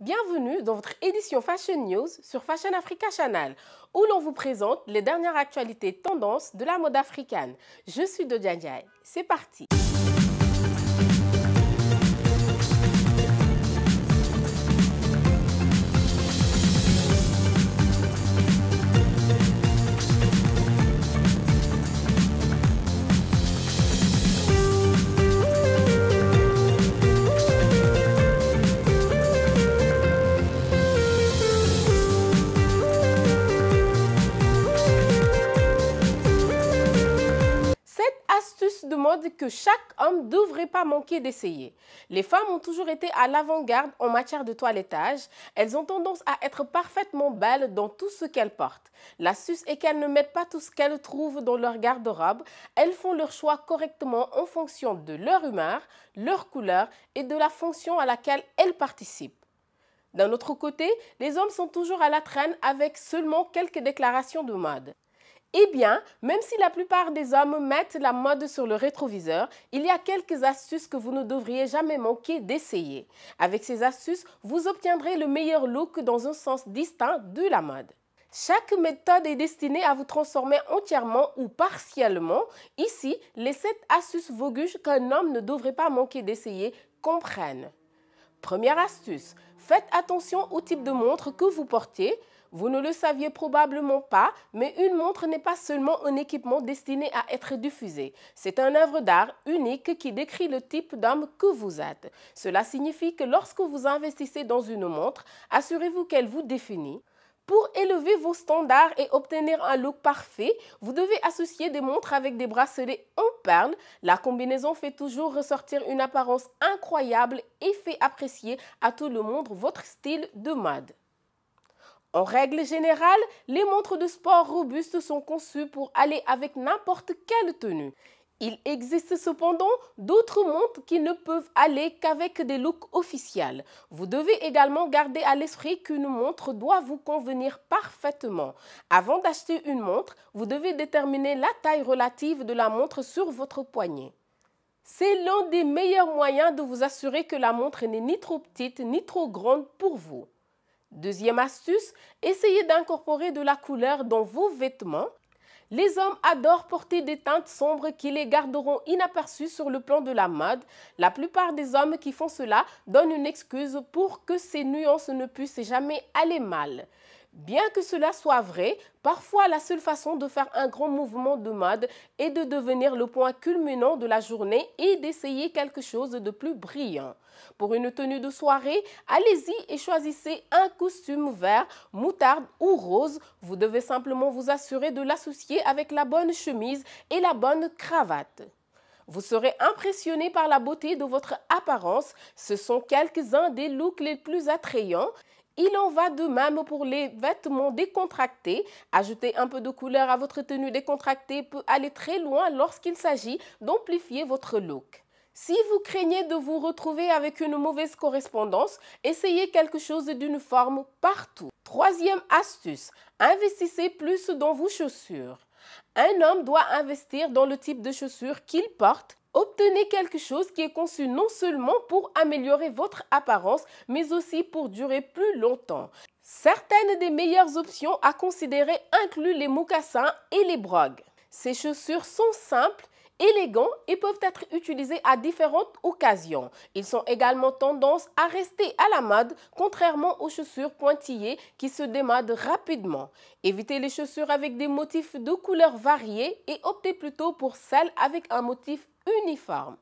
Bienvenue dans votre édition Fashion News sur Fashion Africa Channel, où l'on vous présente les dernières actualités tendances de la mode africaine. Je suis Dodian C'est parti! mode que chaque homme ne devrait pas manquer d'essayer. Les femmes ont toujours été à l'avant-garde en matière de toilettage. Elles ont tendance à être parfaitement belles dans tout ce qu'elles portent. L'astuce est qu'elles ne mettent pas tout ce qu'elles trouvent dans leur garde-robe. Elles font leur choix correctement en fonction de leur humeur, leur couleur et de la fonction à laquelle elles participent. D'un autre côté, les hommes sont toujours à la traîne avec seulement quelques déclarations de mode. Eh bien, même si la plupart des hommes mettent la mode sur le rétroviseur, il y a quelques astuces que vous ne devriez jamais manquer d'essayer. Avec ces astuces, vous obtiendrez le meilleur look dans un sens distinct de la mode. Chaque méthode est destinée à vous transformer entièrement ou partiellement. Ici, les 7 astuces vogues qu'un homme ne devrait pas manquer d'essayer comprennent. Première astuce, faites attention au type de montre que vous portez. Vous ne le saviez probablement pas, mais une montre n'est pas seulement un équipement destiné à être diffusé. C'est un œuvre d'art unique qui décrit le type d'homme que vous êtes. Cela signifie que lorsque vous investissez dans une montre, assurez-vous qu'elle vous définit. Pour élever vos standards et obtenir un look parfait, vous devez associer des montres avec des bracelets en perles. La combinaison fait toujours ressortir une apparence incroyable et fait apprécier à tout le monde votre style de mode. En règle générale, les montres de sport robustes sont conçues pour aller avec n'importe quelle tenue. Il existe cependant d'autres montres qui ne peuvent aller qu'avec des looks officiels. Vous devez également garder à l'esprit qu'une montre doit vous convenir parfaitement. Avant d'acheter une montre, vous devez déterminer la taille relative de la montre sur votre poignet. C'est l'un des meilleurs moyens de vous assurer que la montre n'est ni trop petite ni trop grande pour vous. Deuxième astuce, essayez d'incorporer de la couleur dans vos vêtements. Les hommes adorent porter des teintes sombres qui les garderont inaperçus sur le plan de la mode. La plupart des hommes qui font cela donnent une excuse pour que ces nuances ne puissent jamais aller mal. Bien que cela soit vrai, parfois la seule façon de faire un grand mouvement de mode est de devenir le point culminant de la journée et d'essayer quelque chose de plus brillant. Pour une tenue de soirée, allez-y et choisissez un costume vert, moutarde ou rose. Vous devez simplement vous assurer de l'associer avec la bonne chemise et la bonne cravate. Vous serez impressionné par la beauté de votre apparence. Ce sont quelques-uns des looks les plus attrayants il en va de même pour les vêtements décontractés. Ajouter un peu de couleur à votre tenue décontractée peut aller très loin lorsqu'il s'agit d'amplifier votre look. Si vous craignez de vous retrouver avec une mauvaise correspondance, essayez quelque chose d'une forme partout. Troisième astuce, investissez plus dans vos chaussures. Un homme doit investir dans le type de chaussures qu'il porte Obtenez quelque chose qui est conçu non seulement pour améliorer votre apparence, mais aussi pour durer plus longtemps. Certaines des meilleures options à considérer incluent les mocassins et les brogues. Ces chaussures sont simples, élégants et peuvent être utilisées à différentes occasions. Ils sont également tendance à rester à la mode, contrairement aux chaussures pointillées qui se démodent rapidement. Évitez les chaussures avec des motifs de couleurs variées et optez plutôt pour celles avec un motif uniforme.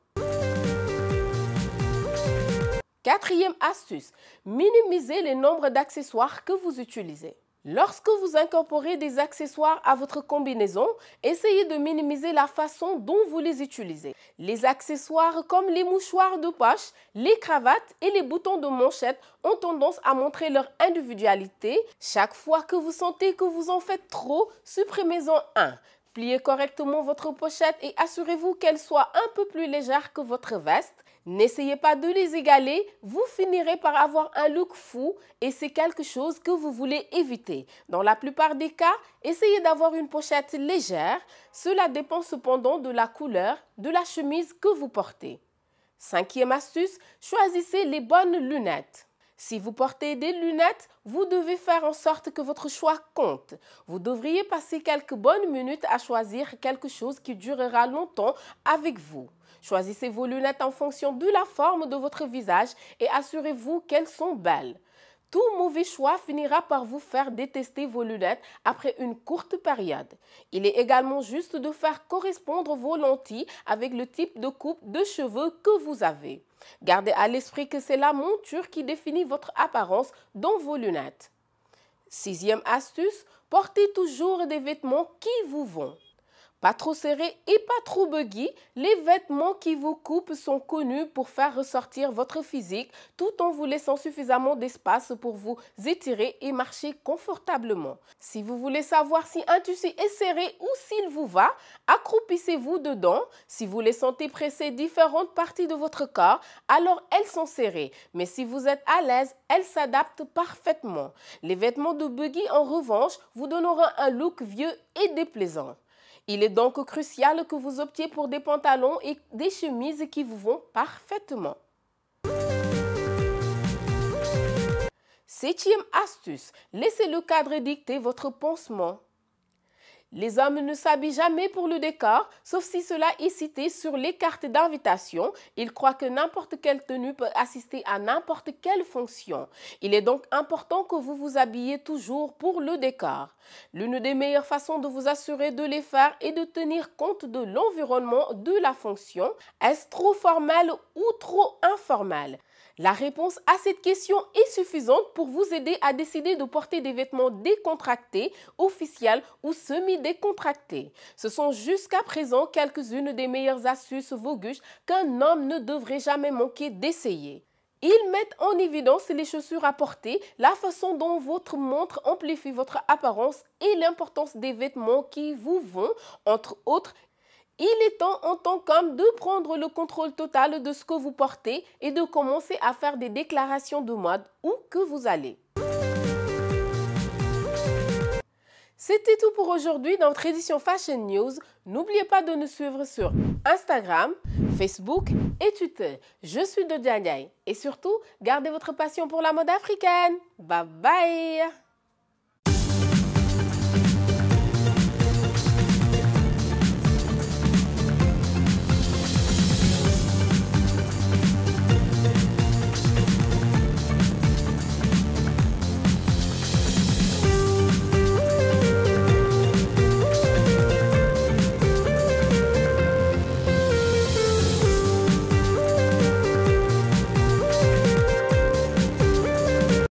Quatrième astuce, minimisez le nombre d'accessoires que vous utilisez. Lorsque vous incorporez des accessoires à votre combinaison, essayez de minimiser la façon dont vous les utilisez. Les accessoires comme les mouchoirs de poche, les cravates et les boutons de manchette ont tendance à montrer leur individualité. Chaque fois que vous sentez que vous en faites trop, supprimez-en un. Pliez correctement votre pochette et assurez-vous qu'elle soit un peu plus légère que votre veste. N'essayez pas de les égaler, vous finirez par avoir un look fou et c'est quelque chose que vous voulez éviter. Dans la plupart des cas, essayez d'avoir une pochette légère. Cela dépend cependant de la couleur de la chemise que vous portez. Cinquième astuce, choisissez les bonnes lunettes. Si vous portez des lunettes, vous devez faire en sorte que votre choix compte. Vous devriez passer quelques bonnes minutes à choisir quelque chose qui durera longtemps avec vous. Choisissez vos lunettes en fonction de la forme de votre visage et assurez-vous qu'elles sont belles. Tout mauvais choix finira par vous faire détester vos lunettes après une courte période. Il est également juste de faire correspondre vos lentilles avec le type de coupe de cheveux que vous avez. Gardez à l'esprit que c'est la monture qui définit votre apparence dans vos lunettes. Sixième astuce, portez toujours des vêtements qui vous vont. Pas trop serré et pas trop buggy, les vêtements qui vous coupent sont connus pour faire ressortir votre physique tout en vous laissant suffisamment d'espace pour vous étirer et marcher confortablement. Si vous voulez savoir si un tissu est serré ou s'il vous va, accroupissez-vous dedans. Si vous les sentez presser différentes parties de votre corps, alors elles sont serrées. Mais si vous êtes à l'aise, elles s'adaptent parfaitement. Les vêtements de buggy, en revanche, vous donneront un look vieux et déplaisant. Il est donc crucial que vous optiez pour des pantalons et des chemises qui vous vont parfaitement. Septième astuce, laissez le cadre dicter votre pansement. Les hommes ne s'habillent jamais pour le décor, sauf si cela est cité sur les cartes d'invitation. Ils croient que n'importe quelle tenue peut assister à n'importe quelle fonction. Il est donc important que vous vous habillez toujours pour le décor. L'une des meilleures façons de vous assurer de les faire est de tenir compte de l'environnement de la fonction. Est-ce trop formel ou trop informel la réponse à cette question est suffisante pour vous aider à décider de porter des vêtements décontractés, officiels ou semi-décontractés. Ce sont jusqu'à présent quelques-unes des meilleures astuces vogues qu'un homme ne devrait jamais manquer d'essayer. Ils mettent en évidence les chaussures à porter, la façon dont votre montre amplifie votre apparence et l'importance des vêtements qui vous vont. Entre autres, il est temps en tant qu'homme de prendre le contrôle total de ce que vous portez et de commencer à faire des déclarations de mode où que vous allez. C'était tout pour aujourd'hui dans notre édition Fashion News. N'oubliez pas de nous suivre sur Instagram, Facebook et Twitter. Je suis Dodianyaï et surtout, gardez votre passion pour la mode africaine. Bye bye